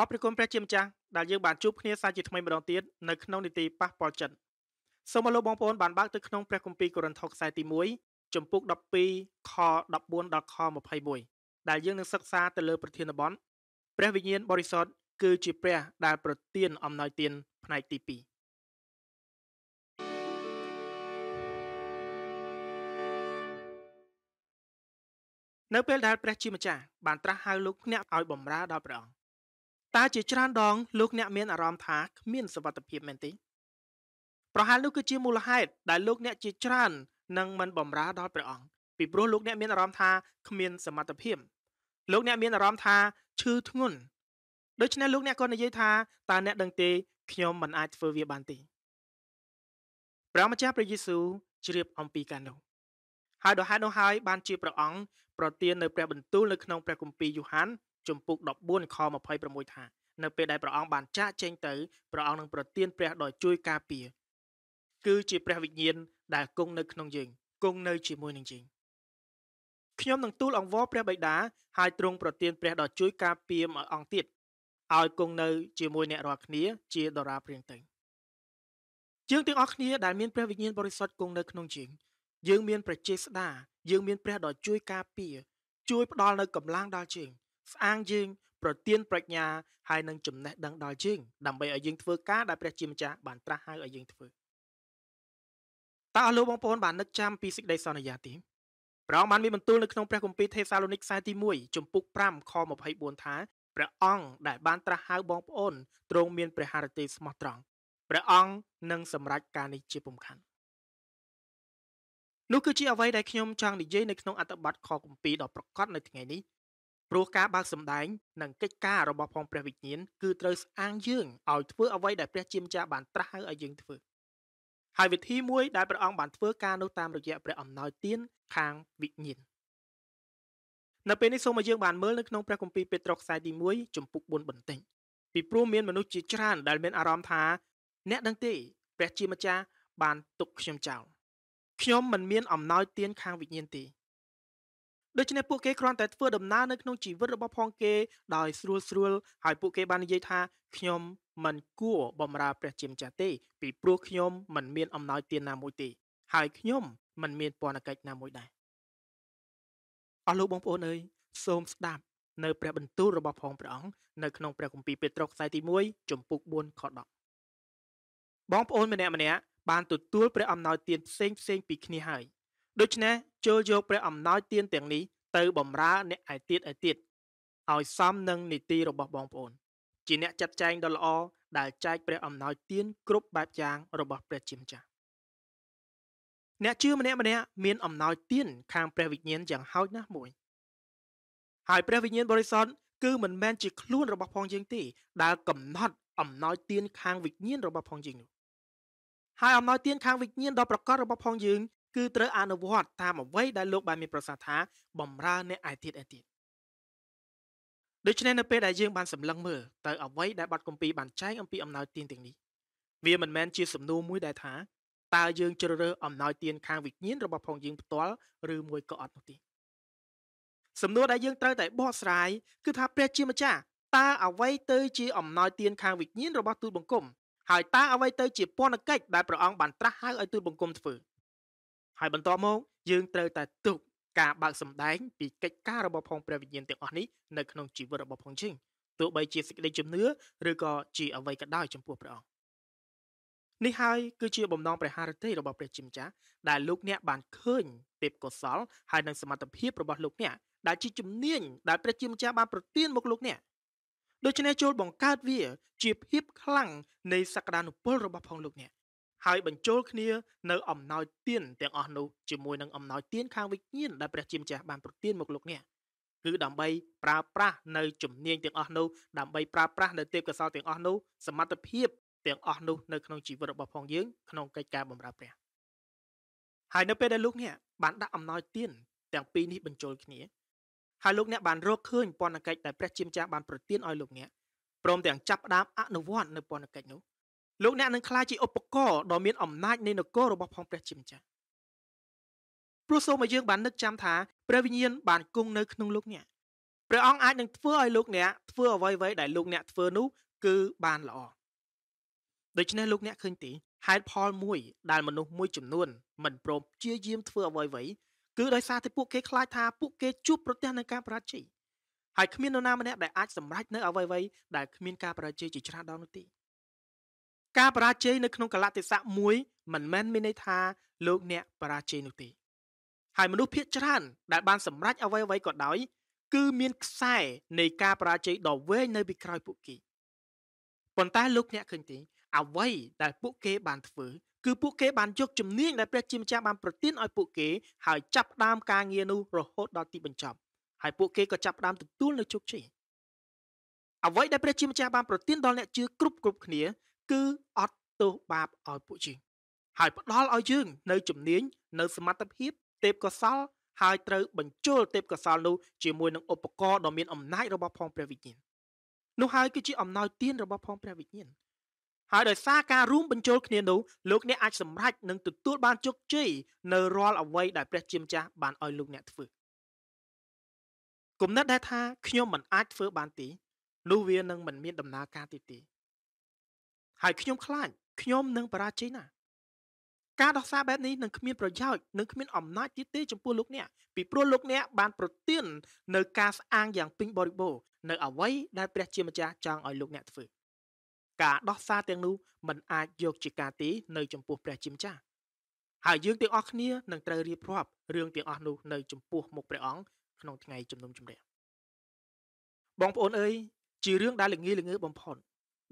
អរព្រគុណព្រះជាម្ចាស់ដែលយើងបានជួបគ្នាសាជាថ្មីម្ដងទៀតនៅក្នុងនីតិប៉ះពាល់ចិត្តសូមឲ្យលោកបងប្អូនបានបើកទៅក្នុងព្រះគម្ពីរកូរិនថូសខ្សែទី1ចំពុក12ខ14ដល់ខ21ដែលយើងនឹងសិក្សាទៅលើប្រធានបទព្រះវិញ្ញាណបរិសុទ្ធគឺជាព្រះដែលប្រទានអំណោយទានផ្នែកទី2នៅពេលដែលព្រះជាម្ចាស់បានត្រាស់ហៅលោកភ្នាក់ឲ្យបម្រើដល់ព្រះអង្គតើជាច្រើនដងលោកអ្នកមានអារម្មណ៍ថាគ្មានសុវត្ថិភាពមែនទេប្រហែលនោះគឺជាមូលហេតុដែលលោកអ្នកជាច្រើននឹងមិនបំរើដល់ព្រះអង្គពីព្រោះលោកអ្នកមានអារម្មណ៍ថាគ្មានសមត្ថភាព លោកអ្នកមានអារម្មណ៍ថាឈឺធ្ងន់ដូច្នេះលោកអ្នកក៏និយាយថាតើអ្នកដឹងទេខ្ញុំមិនអាចធ្វើវាបានទេព្រះម្ចាស់ព្រះយេស៊ូវជ្រាបអំពីការនោះហើយដល់ហេតុនោះហើយបានជាព្រះអង្គប្រទាននៅព្រះបន្ទូលនៅក្នុងព្រះគម្ពីរយូហានជំពូក14ខ26ថា នៅពេលដែលព្រះអង្គបានចាកចេញទៅព្រះអង្គនឹងប្រទានព្រះដ៏ជួយការពារគឺជាព្រះវិញ្ញាណដែលគង់នៅក្នុងយើងគង់នៅជាមួយនឹងយើងខ្ញុំនឹងទូលអង្វរព្រះបិតាឲ្យទ្រង់ប្រទានព្រះដ៏ជួយការពារមកអង្គទៀតឲ្យគង់នៅជាមួយអ្នករាល់គ្នាជាដរាបរៀងទៅយើងទាំងអស់គ្នាដែលមានព្រះវិញ្ញាណបរិសុទ្ធគង់នៅក្នុងយើងយើងមានព្រះចេស្តាយើងមានព្រះដ៏ជួយការពារជួយផ្ដល់នូវកម្លាំងដល់យើងស្អាងយើងប្រទានប្រាជ្ញាហើយនឹងចំណេះដឹងដល់យើងដើម្បីឲ្យយើងធ្វើការដែលព្រះជាម្ចាស់បានត្រាស់ហៅឲ្យយើងធ្វើតើអស់លោកបងប្អូនបាននឹកចាំពីសេចក្តីសន្យាទីព្រះអង្គបានមានបន្ទូលនៅក្នុងព្រះគម្ពីរថេសាឡូនីកខ្សែទី1ជំពូក5ខ24ថាព្រះអង្គដែលបានត្រាស់ហៅបងប្អូនទ្រង់មានព្រះハរតិស្មោះត្រង់ព្រះអង្គនឹងសម្រេចការនេះជាពំខាន់នោះគឺជាអ្វីដែលខ្ញុំចង់និយាយនៅក្នុងអត្ថបទខគម្ពីរដ៏ប្រកបនៅថ្ងៃនេះព្រោះការបើកសម្ដែងនិងកិច្ចការរបស់ផងព្រះវិញ្ញាណគឺត្រូវស្អាងយើងឲ្យធ្វើអ្វីដែលព្រះជាម្ចាស់បានត្រាស់ហៅឲ្យយើងធ្វើហើយវិធីមួយដែលព្រះអង្គបានធ្វើការនោះតាមរយៈព្រះអំណោយទានខាងវិញ្ញាណនៅពេលនេះសូមឲ្យយើងបានមើលនៅក្នុងព្រះគម្ពីរពេត្រុសខ្សែទី1ចំពុក4បន្តិចពីព្រោះមានមនុស្សជាច្រើនដែលមានអារម្មណ៍ថា អ្នកដឹងទេព្រះជាម្ចាស់បានទុកខ្ញុំចោលខ្ញុំមិនមានអំណោយទានខាងវិញ្ញាណទេដូច្នេះពួកគេគ្រាន់តែធ្វើដំណើរនៅក្នុងជីវិតរបស់ផងគេដោយស្រួលស្រួល ហើយពួកគេបាននិយាយថាខ្ញុំមិនគួរបំរើព្រះជាម្ចាស់ទេ ពីព្រោះខ្ញុំមិនមាន អំណោយទានណាមួយទេហើយខ្ញុំមិនមានពន្ធកិច្ចណាមួយដែរអស់លោកបងប្អូនអើយសូមស្ដាប់នៅព្រះបន្ទូលរបស់ផងព្រះអង្គនៅក្នុងព្រះគម្ពីរពេត្រុសខ្សែទី1ចំពុក4ខ10បងប្អូនម្នាក់ម្នាក់បានទទួលព្រះអំណោយទានផ្សេងផ្សេង ពីគ្នាហើយដូច្នេះចូលយកព្រះអំណោយទានទាំងនេះទៅបំរើអ្នកឯទៀតឯទៀតឲ្យសមនឹងនីតិរបស់បងប្អូនជាអ្នកចាត់ចែងដ៏ល្អដែលចែក ព្រះអំណោយទានគ្រប់បែបយ៉ាងរបស់ព្រះជាម្ចាស់អ្នកជឿម្នាក់ម្នាក់មាន អំណោយទានខាងព្រះវិញ្ញាណយ៉ាងហោចណាស់មួយហើយព្រះវិញ្ញាណបរិសុទ្ធគឺមិនមែនជាខ្លួនរបស់ផងយើងទេដែលកំណត់អំណោយទានខាងវិញ្ញាណរបស់ផងយើងនោះហើយអំណោយទានខាងវិញ្ញាណដ៏ប្រកបរបស់ផងយើងគឺត្រូវអនុវត្តតាមអ្វីដែលលោកបានមាន ប្រសាសន៍ថា បំរើអ្នកឯទៀតឯទៀតដូច្នេះនៅពេលដែលយើងបានសម្លឹងមើលទៅអ្វីដែលបទគម្ពីរបានចែងអំពីអំណោយទានទាំងនេះវាមិនមែនជាសំណួរមួយដែលថាតើយើង ជ្រើសរើសអំណោយទាន ខាង វិញ្ញាណរបស់ផងយើងផ្ទាល់ឬមួយក៏អត់នោះទេសំណួរដែលយើងត្រូវតែបកស្រាយគឺថាព្រះជាម្ចាស់តើអ្វីទៅជាអំណោយទានខាងវិញ្ញាណរបស់ទូតបង្គំហើយតើអ្វីទៅជាពន្ធកិច្ចដែលព្រះអង្គបានត្រាស់ហៅឲ្យទូតបង្គំធ្វើហើយបន្តមកយើងត្រូវតែទប់ការបើកសម្ដែង ពីកិច្ចការរបស់ផងព្រះវិញ្ញាណទាំងអស់នេះនៅក្នុងជីវិតរបស់ផងយើងទោះបីជាសេចក្តីជំនឿឬក៏ជាអ្វីក៏ដោយចំពោះព្រះអង្គនេះហើយគឺជាបំណងព្រះハរតីរបស់ព្រះជាម្ចាស់ដែលលោកអ្នកបានឃើញ ទេពកោសលហើយនឹងសមត្ថភាពរបស់លោកអ្នកដែលជាជំនាញដែលព្រះជាម្ចាស់បានប្រទានមកលោកអ្នកដូច្នេះចូលបង្កើតវា ជា ភាព ខ្លាំងនៃសក្តានុពលរបស់ផងលោកអ្នកហើយបញ្ចូលគ្នានៅអំណោយទានទាំងអស់នោះជាមួយនឹងអំណោយទានខាងវិញ្ញាណដែលព្រះជាម្ចាស់បាន ប្រទានមកលោកអ្នកគឺដើម្បីប្រើប្រាស់នៅជំនាញទាំងអស់នោះដើម្បីប្រើប្រាស់នៅទេពកោសលទាំងអស់នោះសមត្ថភាពទាំងអស់នោះនៅក្នុងជីវិតរបស់ផងយើងក្នុងកិច្ចការបម្រើព្រះហើយនៅពេលដែលលោកអ្នកបានដាក់អំណោយទានទាំងពីរនេះបញ្ចូលគ្នាហើយលោកអ្នកបានរកឃើញពន្ធកិច្ចដែលព្រះជាម្ចាស់បានប្រទានឲ្យលោកអ្នកព្រមទាំងចាប់ផ្ដើមអនុវត្តនៅពន្ធកិច្ចនោះលោកអ្នកនឹងក្លាយជាឧបករណ៍ដ៏មានអំណាចនៃនគររបស់ផងព្រះជាម្ចាស់ព្រោះសូមឲ្យយើងបាននឹកចាំថាព្រះវិញ្ញាណបានគង់នៅក្នុងលោកអ្នកព្រះអង្គអាចនឹងធ្វើឲ្យលោកអ្នកធ្វើអ្វីៗដែលលោកអ្នកធ្វើនោះគឺបានល្អដូច្នេះលោកអ្នកឃើញទីហេតុផលមួយដែលមនុស្សមួយចំនួនមិនព្រមព្យាយាមធ្វើអ្វីៗគឺដោយសារតែពួកគេខ្លាចថាពួកគេជួបប្រទះនឹងការបរាជ័យហើយគ្មាននរណាម្នាក់ដែលអាចសម្រេចនៅអ្វីៗដែលគ្មានការបរាជ័យជាច្រើនដងនោះទេការបរាជ័យនៅក្នុងកលៈទេសៈមួយមិនមែនមានន័យថាលោកអ្នកបរាជ័យនោះទេហើយមនុស្សភាគច្រើន ដែល បានសម្រេចអ្វីអ្វីក៏ដោយគឺមានខ្សែ នៃការបរាជ័យដ៏វែងនៅពីក្រោយពួកគេប៉ុន្តែលោកអ្នកឃើញទេអ្វីដែលពួកគេបានធ្វើគឺពួកគេបានយកជំនាញដែលព្រះជាម្ចាស់បានប្រទានឲ្យពួកគេហើយចាប់ផ្ដើមការងារនោះរហូតដល់ទីបញ្ចប់ ហើយពួកគេក៏ចាប់ផ្ដើមទទួលនៅជោគជ័យអ្វីដែលព្រះជាម្ចាស់បានប្រទានដល់អ្នកជឿគ្រប់គ្រប់គ្នាគឺអត់ទោសបាបឲ្យពួកយើងហើយផ្ដល់ឲ្យយើង នៅជំនាញនៅសមត្ថភាព ទេពកោសលហើយត្រូវបញ្ចូល ទេពកោសលនោះជាមួយនឹងឧបករណ៍ដ៏មានអំណាចរបស់ផងព្រះវិញ្ញាណនោះហើយគឺជាអំណោយទានរបស់ផងព្រះវិញ្ញាណហើយដោយសារការរួមបញ្ចូលគ្នានោះលោកអ្នកអាចសម្រេចនិងទទួលបានជោគជ័យនៅរាល់អ្វីដែលព្រះជាម្ចាស់បានឲ្យលោកអ្នកធ្វើគំនិតដែលថាខ្ញុំមិនអាចធ្វើបានទេនោះវានឹងមិនមាន ដំណើរការទីទេហើយខ្ញុំខ្លាចខ្ញុំនឹងបរាជ័យណា ការដោះសារបែបនេះនឹងគ្មានប្រយោជន៍និងគ្មានអំណាចទៀតទេចំពោះលោកអ្នកពីព្រោះលោកអ្នកបានប្រទាននៅការស្អាងយ៉ាងពេញបរិបូរណ៍នៅអ្វីដែលព្រះជាម្ចាស់ចង់ឲ្យលោកអ្នកធ្វើការដោះសារទាំងនោះมันអាចយក ជាការទីនៅចំពោះព្រះជាម្ចាស់ហើយយើងទាំងអស់គ្នានឹងត្រូវរៀបរាប់រឿងទាំងអស់នោះ នៅចំពោះ មុខព្រះអង្គក្នុងថ្ងៃជំនុំជម្រះបងប្អូនអើយជារឿងដែលល្ងាយល្ងើបំផុត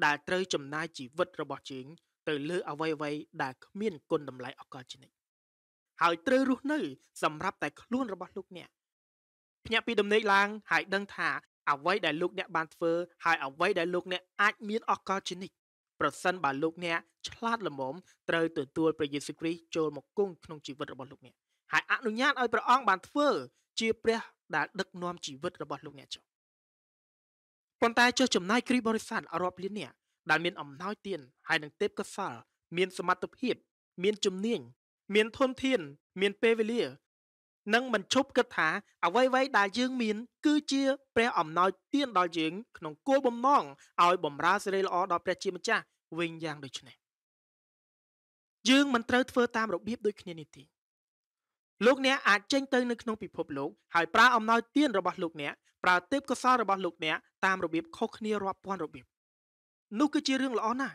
ដែលត្រូវចំណាយជីវិតរបស់ជាងទៅលើអ្វីៗដែលគ្មាន គុណតម្លៃអកលជនិតហើយត្រូវរស់នៅសម្រាប់តែ ខ្លួនរបស់លោកអ្នកភ្ញាក់ពីដំណេកឡើងហើយដឹង ថាអ្វីដែលលោកអ្នកបានធ្វើហើយអ្វីដែលលោកអ្នកអាចមានអកលជនិតប្រសិនបើលោកអ្នកឆ្លាតល្មមត្រូវទទួលព្រះយេស៊ូវគ្រីស្ទចូលមកគង់ក្នុងជីវិតរបស់លោកអ្នកហើយអនុញ្ញាតឲ្យព្រះអង្គបានធ្វើជាព្រះដែលដឹកនាំជីវិតរបស់លោកអ្នកចុះប៉ុន្តែចុះចំណាយគ្រីបរិស័ទរាប់លាននាក់ដែលមានអំណោយទានហើយនឹងទេពកោសលមានសមត្ថភាព មានជំនាញមានធនធាន មានពេលវេលានិងមិនឈប់គិតថា អ្វីៗដែលយើងមាន គឺជា ព្រះអំណោយទានដល់យើង ក្នុងគោលបំណងឲ្យបម្រើសេរីល្អដល់ព្រះជាម្ចាស់វិញយ៉ាងដូចនេះយើងមិនត្រូវធ្វើតាមរបៀបដូចគ្នានេះទេលោកអ្នកអាចចេញទៅនៅក្នុងពិភពលោកហើយប្រើអំណោយទានរបស់លោកអ្នកប្រើទេពកោសលរបស់លោកអ្នកតាមរបៀបខុសគ្នារាប់ពាន់របៀបនោះគឺជារឿងល្អណាស់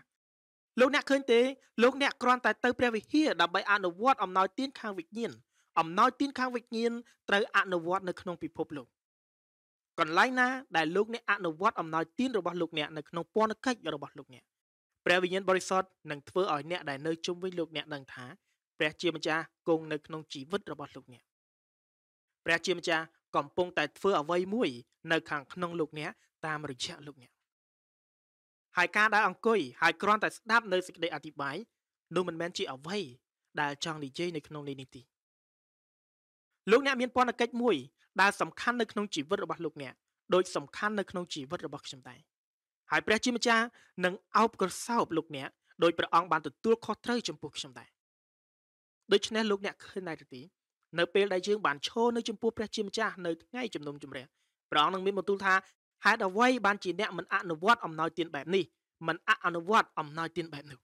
លោកអ្នកឃើញទេលោកអ្នកគ្រាន់តែទៅព្រះវិហារដើម្បី អនុវត្តអំណោយទានខាងវិញ្ញាណអំណោយទានខាងវិញ្ញាណត្រូវអនុវត្ត នៅក្នុងពិភពលោកកន្លែងណាដែលលោកអ្នកអនុវត្តអំណោយទានរបស់លោកអ្នកនៅក្នុងពន្ធកិច្ចរបស់លោកអ្នកព្រះវិញ្ញាណបរិសុទ្ធនឹងធ្វើឲ្យអ្នកដែលនៅជុំវិញលោកអ្នកដឹងថាព្រះជាម្ចាស់គង់នៅក្នុងជីវិតរបស់លោកអ្នកព្រះជាម្ចាស់កំពុងតែធ្វើ អ្វីមួយនៅ ខាងក្នុងលោកអ្នកតាមរយៈលោកអ្នកហើយការដែលអង្គុយហើយគ្រាន់តែស្ដាប់នៅសេចក្តីអធិប្បាយនោះមិនមែនជាអ្វីដែលចង់និយាយនៅក្នុងនេះទេលោកអ្នកមានពន្ធកិច្ចមួយដែលសំខាន់នៅក្នុងជីវិតរបស់លោកអ្នកដូចសំខាន់នៅក្នុងជីវិតរបស់ខ្ញុំដែរហើយព្រះជាម្ចាស់នឹងអោបក្រសោបលោកអ្នកដោយព្រះអង្គបានទទួលខុសត្រូវចំពោះខ្ញុំដែរដូច្នេះលោកអ្នកឃើញដែរទីនៅពេលដែលយើងបានឈរនៅចំពោះព្រះជាម្ចាស់នៅថ្ងៃជំនុំជម្រះព្រះអង្គនឹងមានបន្ទូលថាហេតុអ្វីបានជាអ្នកមិនអនុវត្តអំណោយទានបែបនេះមិនអនុវត្តអំណោយទានបែបនោះ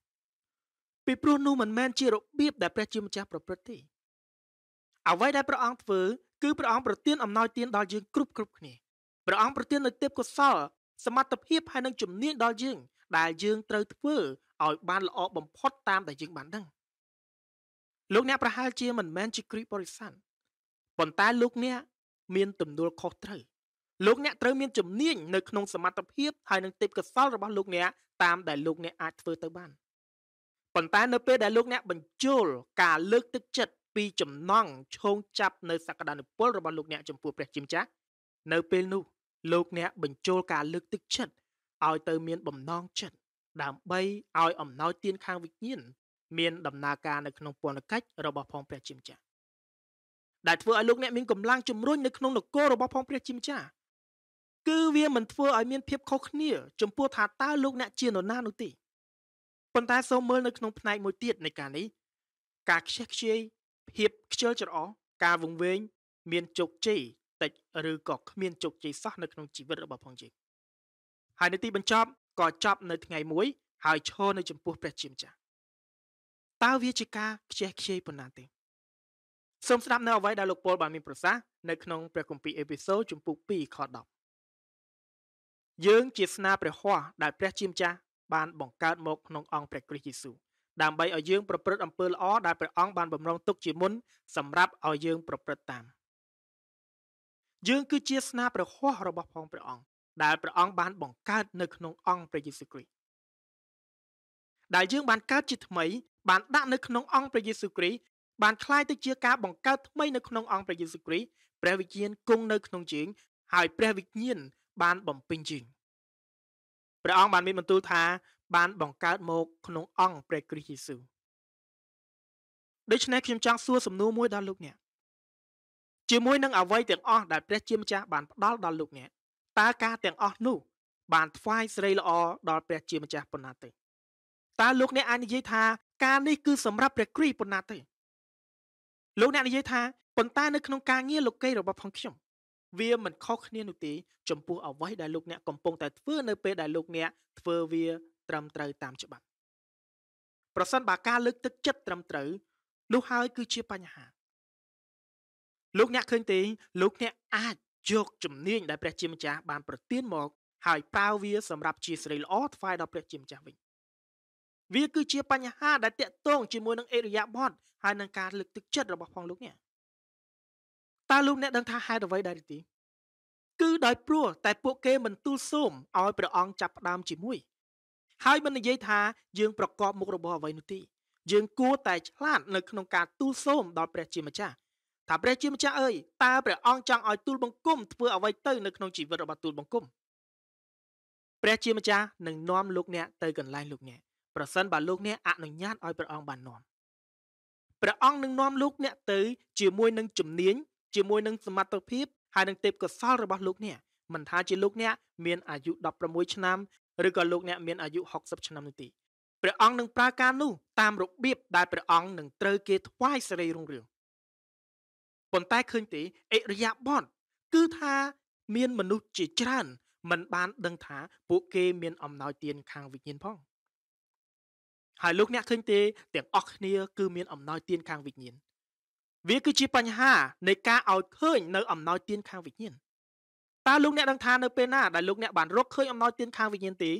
ពីព្រោះនោះមិនមែនជារបៀបដែលព្រះជាម្ចាស់ប្រព្រឹត្តទេអ្វីដែលព្រះអង្គធ្វើគឺព្រះអង្គប្រទានអំណោយទានដល់យើងគ្រប់គ្រប់គ្នាព្រះអង្គប្រទាននូវទេពកុសលសមត្ថភាពហើយនឹងជំនាញដល់យើងដែលយើងត្រូវធ្វើឲ្យបានល្អបំផុតតាមដែលយើងបានដឹងលោកអ្នកប្រហែលជាមិនមែនជាគ្រីស្ទបរិស័ទប៉ុន្តែលោកអ្នកមានទំនួលខុសត្រូវលោកអ្នកត្រូវមានជំនាញនៅក្នុងសមត្ថភាពហើយនឹងទេពកោសល្យរបស់លោកអ្នកតាមដែលលោកអ្នកអាចធ្វើទៅបានប៉ុន្តែនៅពេលដែលលោកអ្នកបញ្ចូលការលើកទឹកចិត្តពីចំណងឆោងចាប់នៅសក្តានុពលរបស់លោកអ្នកចំពោះព្រះជាម្ចាស់នៅពេលនោះលោកអ្នកបញ្ចូលការលើកទឹកចិត្តឲ្យទៅមានបំណងចិត្តដើម្បីឲ្យអំណោយទានខាងវិញ្ញាណមានដំណើរការនៅក្នុងពន្ធកិច្ចរបស់ផងព្រះជាម្ចាស់ដែលធ្វើឲ្យលោកអ្នកមានកម្លាំងជំរុញនៅក្នុងនគររបស់ផងព្រះជាម្ចាស់គឺវាមិនធ្វើឲ្យមានភាពខុសគ្នា ចំពោះថាតើលោកអ្នកជានរណានោះទេប៉ុន្តែសូមមើលនៅក្នុង ផ្នែកមួយទៀតនៃការនេះការខ្ជះខ្ជាយភាពខ្ជិលច្រអូសការវង្វេងមានជោគជ័យតិចឬក៏គ្មានជោគជ័យសោះនៅក្នុងជីវិតរបស់ផងយើងហើយនៅទីបញ្ចប់ក៏ចប់នៅថ្ងៃមួយហើយឈរនៅចំពោះព្រះជាម្ចាស់តើវាជាការខ្ជះខ្ជាយប៉ុណ្ណាទេសូមស្ដាប់នៅអ្វីដែលលោកពលបានមានប្រសាសន៍នៅក្នុង ព្រះគម្ពីរអេពីសូតជំពូក2ខ10យើងជាស្នាព្រះហស្ថដែលព្រះជាម្ចាស់បានបង្កើតមកក្នុងអង្គព្រះគ្រីស្ទយេស៊ូវដើម្បីឲ្យយើងប្រព្រឹត្តអំពើល្អដែលព្រះអង្គបានបំរុងទុកជាមុនសម្រាប់ឲ្យយើងប្រព្រឹត្តតាមយើងគឺជាស្នាព្រះហស្ថរបស់ផងព្រះអង្គដែលព្រះអង្គបានបង្កើតនៅក្នុងអង្គព្រះយេស៊ូវគ្រីស្ទដែលយើងបានកើតជាថ្មីបានដាក់នៅក្នុងអង្គព្រះយេស៊ូវគ្រីស្ទបានคล้ายទៅជាការបង្កើតថ្មីនៅក្នុងអង្គព្រះយេស៊ូវគ្រីស្ទព្រះវិញ្ញាណគង់នៅក្នុងយើងហើយព្រះវិញ្ញាណបានបំពេញយើងព្រះអង្គបានមានបន្ទូលថាបានបង្កើតមកក្នុងអង្គព្រះគ្រីស្ទយេស៊ូវដូច្នេះខ្ញុំចង់សួរសំណួរមួយដល់លោកអ្នកជាមួយនឹងអ្វីទាំងអស់ដែលព្រះជាម្ចាស់បានផ្ដល់ដល់លោកអ្នកតើការទាំងអស់នោះ បានថ្វាយស្រីល្អដល់ព្រះជាម្ចាស់ប៉ុណ្ណាទេតើលោកអ្នកអាចនិយាយថាការនេះគឺសម្រាប់ព្រះគ្រីប៉ុណ្ណាទេលោកអ្នកនិយាយថាប៉ុន្តែនៅក្នុងការងារលោកីរបស់ផងខ្ញុំ វាមិនខុសគ្នានោះទេចំពោះអ្វីដែលលោកអ្នកកំពុងតែធ្វើនៅពេលដែលលោកអ្នកធ្វើវា ត្រឹមត្រូវតាមច្បាប់ ប្រសិនបើការលើកទឹកចិត្តត្រឹមត្រូវនោះហើយគឺជាបញ្ហាលោកអ្នកឃើញទេលោកអ្នកអាចយកជំនាញដែលព្រះជាម្ចាស់បានប្រទានមកហើយប្រើវាសម្រាប់ជាស្រីល្អថ្វាយដល់ព្រះជាម្ចាស់វិញវាគឺជាបញ្ហាដែលតាក់ទងជាមួយនឹងអេរយាបតហើយនឹងការលើកទឹកចិត្តរបស់ផងលោកនេះតើលោកអ្នកដឹងថាហេតុអ្វីដែរទី គឺដោយព្រោះតែពួកគេមិនទូលសូមឲ្យព្រះអង្គចាប់ផ្ដើមជាមួយ ហើយមិននិយាយថាយើងប្រកបមុខរបរអ្វីនោះទេយើងគួរតែឆ្លាតនៅក្នុងការទូលសូមដល់ព្រះជាម្ចាស់ថាព្រះជាម្ចាស់អើយតើព្រះអង្គចង់ឲ្យទូលបង្គំធ្វើអ្វីទៅនៅក្នុងជីវិតរបស់ទូលបង្គំព្រះជាម្ចាស់នឹងនាំលោកអ្នកទៅកន្លែងលោកអ្នកប្រសិនបើលោកអ្នកអនុញ្ញាតឲ្យព្រះអង្គបាននាំព្រះអង្គនឹងនាំលោកអ្នកទៅជាមួយនឹងជំនាញជាមួយនឹងសមត្ថភាពហើយនឹងទេពកោសលរបស់លោកអ្នកមិនថាជាលោកអ្នកមានអាយុ16ឆ្នាំឬក៏លោកអ្នកមានអាយុ60ឆ្នាំនោះទេព្រះអង្គនឹងប្រើការនោះតាមរបៀបដែលព្រះអង្គនឹងត្រូវគេថ្វាយសេរីរុងរឿងប៉ុន្តែឃើញទេអិរិយាបថគឺថាមានមនុស្សជាច្រើនមិនបានដឹងថាពួកគេមានអំណោយទានខាងវិញ្ញាណផងហើយលោកអ្នកឃើញទេទាំងអស់គ្នាគឺមានអំណោយទានខាងវិញ្ញាណវាគឺជាបញ្ហានៃការឲ្យឃើញនៅអំណោយទានខាងវិញ្ញាណតើលោកអ្នកដឹងថានៅពេលណាដែលលោកអ្នកបានរកឃើញអំណោយទានខាងវិញ្ញាណទេ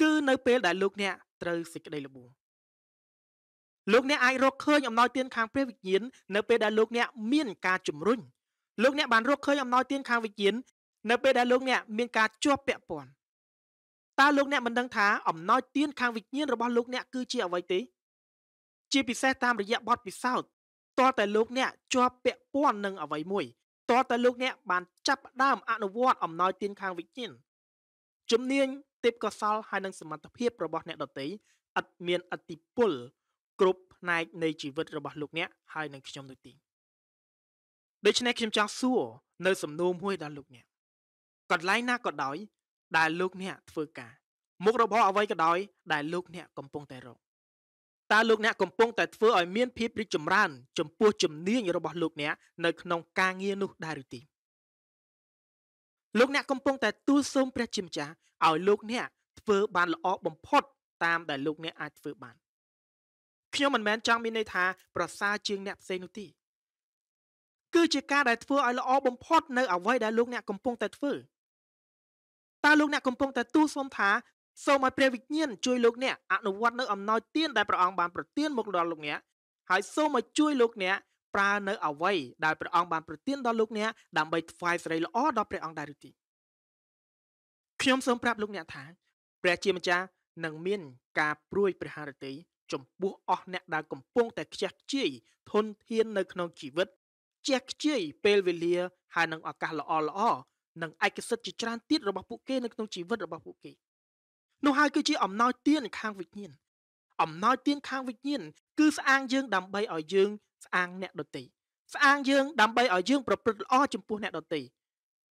គឺនៅពេលដែលលោកអ្នកត្រូវសេចក្តីល្បួងលោកអ្នកអាចរកឃើញអំណោយទានខាងព្រះវិញ្ញាណនៅពេលដែលលោកអ្នកមានការជំរុញលោកអ្នកបានរកឃើញអំណោយទានខាងវិញ្ញាណនៅពេលដែលលោកអ្នកមានការជាប់ពាក់ព័ន្ធតើលោកអ្នកមិនដឹងថាអំណោយទាន ខាងវិញ្ញាណរបស់លោកអ្នកគឺជាអ្វីទេជា ពិសេសតាមរយៈបទពិសោធន៍តើតែលោកអ្នកជាប់ពាក់ព័ន្ធនឹងអ្វីមួយតើតែលោកអ្នកបានចាប់ផ្ដើមអនុវត្តអំណោយទានខាងវិញ្ញាណជំនាញទេពកោសលហើយនិងសមត្ថភាពរបស់អ្នកដទៃឥតមានអតិពលគ្រប់ផ្នែកនៃជីវិត របស់លោកអ្នកហើយនិងខ្ញុំដូចទីដូច្នេះខ្ញុំចង់សួរនៅសំណួរមួយដល់លោកអ្នកកន្លែងណាក៏ដោយដែលលោកអ្នកធ្វើការមុខរបរអ្វីក៏ដោយដែលលោកអ្នកកំពុង តែរកតើលោកអ្នកកំពុងតែធ្វើឲ្យ មានភាពរីកចម្រើនចំពោះជំនាញរបស់លោកអ្នកនៅក្នុងការងារនោះដែរឬទេលោកអ្នកកំពុងតែទូលសូម ព្រះជាម្ចាស់ឲ្យលោកអ្នកធ្វើបានល្អបំផុត តាម ដែលលោកអ្នកអាចធ្វើបាន ខ្ញុំមិនមែនចង់មានន័យថា ប្រសើរជាងអ្នកផ្សេងនោះទេគឺជាការដែលធ្វើឲ្យល្អបំផុតនៅអ្វីដែលលោកអ្នកកំពុងតែធ្វើតើលោកអ្នកកំពុងតែទូសុំថាសូមឲ្យព្រះវិញ្ញាណជួយលោកអ្នកអនុវត្តនៅអំណោយទានដែលព្រះអង្គបាន ប្រទានមកដល់លោកអ្នកហើយសូមឲ្យជួយលោកអ្នកប្រើនៅអ្វីដែលព្រះអង្គបានប្រទានដល់លោកអ្នកដើម្បីថ្វាយសេរីល្អដល់ព្រះអង្គដែរឬទីខ្ញុំសូមប្រាប់លោកអ្នកថាព្រះជាម្ចាស់នឹងមាន ការព្រួយព្រះハរតីចំពោះអស់អ្នក ដែលកំពុងតែ ខ្ជះខ្ជាយធនធាននៅក្នុងជីវិតខ្ជះខ្ជាយពេលវេលាហើយនឹងឱកាសល្អល្អនិងឯកសិទ្ធិជាច្រើនទៀតរបស់ពួកគេនៅក្នុងជីវិតរបស់ពួកគេនោះហើយគឺជាអំណោយទាន ខាងវិញ្ញាណអំណោយទានខាងវិញ្ញាណគឺស្អាងយើង ដើម្បីឲ្យយើងស្អាងអ្នកដទៃស្អាងយើងដើម្បីឲ្យយើងប្រព្រឹត្តល្អចំពោះអ្នកដទៃ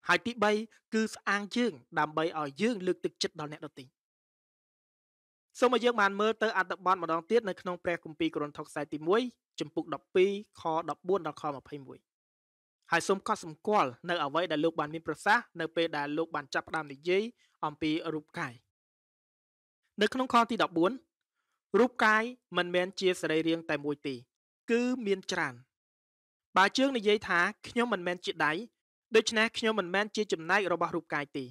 ហើយទី3គឺស្អាងយើងដើម្បីឲ្យយើង លើកទឹកចិត្តដល់អ្នកដទៃសូមឲ្យយើងបានមើលទៅអត្ថបទម្ដងទៀតនៅក្នុងព្រះគម្ពីរកូរិនថូសខ្សែទី1ចំពុក12ខ14ដល់ខ21ហើយសូមកត់សម្គាល់នៅអ្វីដែលលោកបានមានប្រសាសន៍នៅពេលដែលលោកបានចាប់ផ្ដើមនិយាយអំពីរូបកាយនៅក្នុងខទី14រូបកាយមិនមែនជាសរីរាង្គតែមួយទេគឺមានច្រើនបើជើងនិយាយថាខ្ញុំមិនមែនជាដៃដូច្នេះខ្ញុំមិនមែនជាចំណែករបស់រូបកាយទេ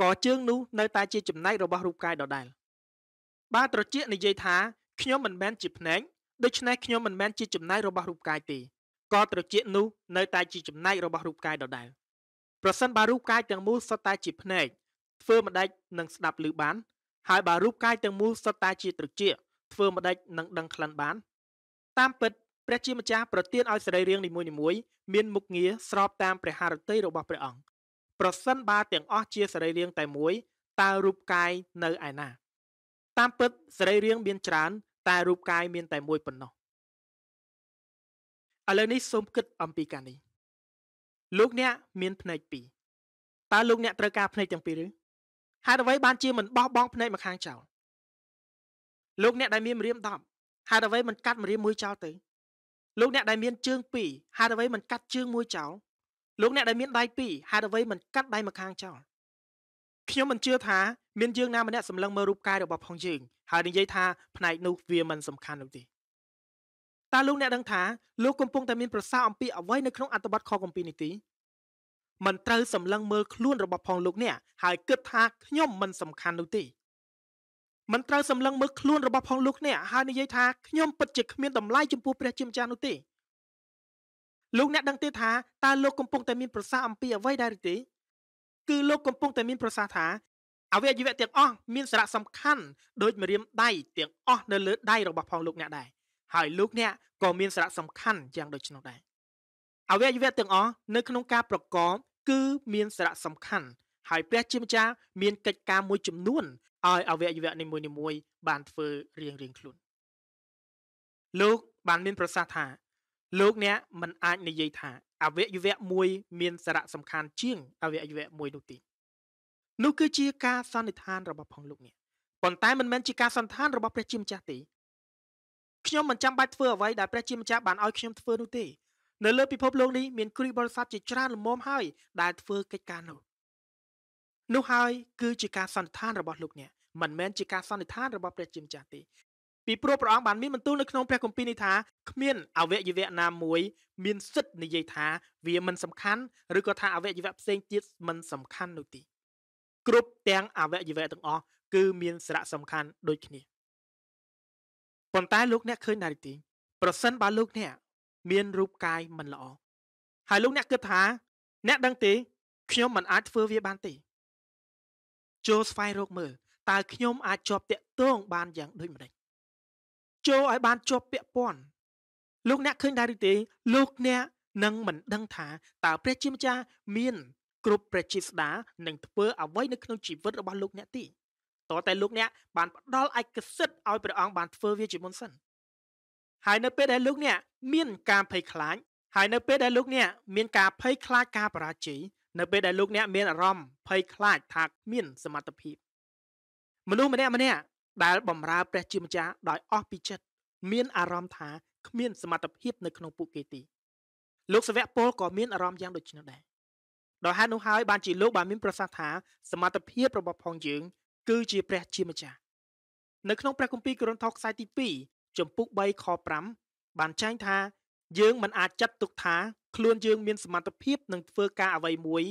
ក៏ជើង នោះនៅតែជាចំណែករបស់រូបកាយដដែលបើត្រចៀកនិយាយថាខ្ញុំមិនមែនជាភ្នែកដូច្នេះខ្ញុំមិនមែនជាចំណែករបស់រូបកាយទេក៏ត្រចៀកនោះនៅតែជាចំណែករបស់រូបកាយដដែលប្រសិនបើរូបកាយទាំងមូលសុទ្ធតែជាភ្នែកធ្វើម្ដេចនឹងស្ដាប់ឮបានហើយបើរូបកាយទាំងមូលសុទ្ធតែជាត្រចៀកធ្វើម្ដេចនឹងដឹងក្លិនបានតាមពិតព្រះជាម្ចាស់ប្រទានឲ្យសរីរាង្គនីមួយៗមានមុខងារស្របតាមព្រះハរតីរបស់ព្រះអង្គប្រសិនបើទាំងអស់ជាសរីរាង្គតែមួយតើរូបកាយនៅឯណា តាមពិតសរីរាង្គមានច្រើន តែរូបកាយមានតែមួយប៉ុណ្ណោះឥឡូវនេះសូមគិតអំពីការនេះលោកអ្នកមានភ្នែកពីរតើលោកអ្នកត្រូវការភ្នែកទាំងពីរឬហេតុអ្វីបានជាមិនបោះបង់ភ្នែកម្ខាងចោលលោកអ្នកដែលមានម្រាម10ហេតុអ្វីមិនកាត់ម្រាមមួយចោលទៅលោកអ្នកដែលមានជើងពីរហេតុអ្វីមិនកាត់ជើងមួយចោលលោកអ្នកដែលមានដៃពីរហេតុអ្វីមិនកាត់ដៃម្ខាងចោលខ្ញុំមិនជឿថាមានយើងណាម្នាក់សម្លឹងមើលរូបកាយរបស់ផងយើងហើយនិយាយថាផ្នែកនោះវាមិនសំខាន់នោះទេតើលោកអ្នកដឹងថាលោកកំពុងតែមានប្រសាអំពីអ្វីនៅក្នុងអត្ថបទខកំពីនេះទីមិនត្រូវសម្លឹងមើលខ្លួនរបស់ផងលោកអ្នកហើយគិតថាខ្ញុំមិនសំខាន់នោះទេមិនត្រូវសម្លឹងមើលខ្លួនរបស់ផងលោកអ្នកហើយនិយាយថាខ្ញុំពិតជាគ្មានតម្លៃចំពោះព្រះជាម្ចាស់នោះទេលោកអ្នកដឹងទេថាតើលោកកំពុងតែមានប្រសាអំពីអ្វីដែរឬទេគឺលោកកំពុងតែមាន ប្រសាសន៍ថាអវយវៈទាំងអស់មានសារៈសំខាន់ដោយម្រាមដៃទាំងអស់នៅលើដៃរបស់ផងលោកអ្នកដែរហើយលោកអ្នកក៏មានសារៈសំខាន់យ៉ាងដូចនោះដែរអវយវៈទាំងអស់នៅក្នុងការប្រកបគឺមានសារៈសំខាន់ហើយព្រះជាម្ចាស់មានកិច្ចការមួយចំនួនឲ្យអវយវៈនីមួយៗបានធ្វើរៀងរៀងខ្លួនលោកបានមាន ប្រសាសន៍ថាលោកអ្នកមិនអាចនិយាយថា អវយវៈមួយមានសារៈសំខាន់ជាងអវយវៈមួយនោះទេនោះគឺជាការសន្និដ្ឋានរបស់ផងលោកអ្នកប៉ុន្តែមិនមែនជាការសន្និដ្ឋានរបស់ព្រះជាម្ចាស់ទេខ្ញុំមិនចាំបាច់ធ្វើអ្វីដែលព្រះជាម្ចាស់បានឲ្យខ្ញុំធ្វើនោះទេនៅលើពិភពលោកនេះមានគ្រីស្ទបរិស័ទជាច្រើនលំមហើយដែលធ្វើកិច្ចការនោះនោះហើយគឺ ជាការសន្និដ្ឋានរបស់លោកអ្នកមិនមែនជាការសន្និដ្ឋានរបស់ព្រះជាម្ចាស់ទេពីព្រោះព្រះអង្គបានមានបន្ទូលនៅក្នុងព្រះគម្ពីរនេះថាគ្មាន អវយវៈណាមួយមានសិទ្ធិនិយាយថាវាមិនសំខាន់ឬក៏ថាអវយវៈផ្សេងទៀតមិនសំខាន់នោះទេគ្រប់ទាំងអវយវៈទាំងអស់គឺ មានសារៈសំខាន់ដូចគ្នាប៉ុន្តែលោកអ្នកឃើញនារីទីប្រសិនបើលោកអ្នកមានរូបកាយមិនល្អហើយលោកអ្នកគិតថា អ្នកដឹងទេ ខ្ញុំមិនអាចធ្វើវាបានទេចូលស្វែងរកមើលតើខ្ញុំ អាចជាប់តាក់ទងបានយ៉ាងដូចម្តេចចូលឲ្យបានជាប់ពាក់ព័ន្ធលោកអ្នកឃើញដែរឬទេ លោកអ្នកនឹងមិនដឹងថាតើព្រះជាម្ចាស់មាន គ្រប់ព្រះជាស្ដានឹងធ្វើអ្វីនៅក្នុងជីវិតរបស់លោកអ្នកទីតតែលោកអ្នកបានផ្ដល់ឯកសិទ្ធឲ្យព្រះអង្គបានធ្វើវាជាមុនសិនហើយនៅពេលដែលលោកអ្នកមានការភ័យខ្លាចហើយនៅពេលដែលលោកអ្នកមានការភ័យខ្លាចការបរាជ័យនៅពេលដែលលោកអ្នកមានអារម្មណ៍ភ័យខ្លាចថាគ្មានសមត្ថភាព មនុស្សម្នាក់ម្នាក់ដែលបំរើព្រះ ជាម្ចាស់ដោយអស់ពីចិត្តមានអារម្មណ៍ថាគ្មានសមត្ថភាព នៅក្នុងពួកគេទីលោកសាវកពលក៏មានអារម្មណ៍យ៉ាងដូចនេះដែរដោយហេតុនោះហើយបានជាលោកបានមានប្រសាសន៍ថាសមត្ថភាពរបស់ផងយើងគឺជាព្រះជាម្ចាស់នៅក្នុងព្រះគម្ពីរកូរិនថូសខ្សែទី2ចំពុក3ខ5បានចែងថាយើងមិនអាចចាត់ទុកថាខ្លួនយើងមានសមត្ថភាពនឹងធ្វើការអ្វីមួយ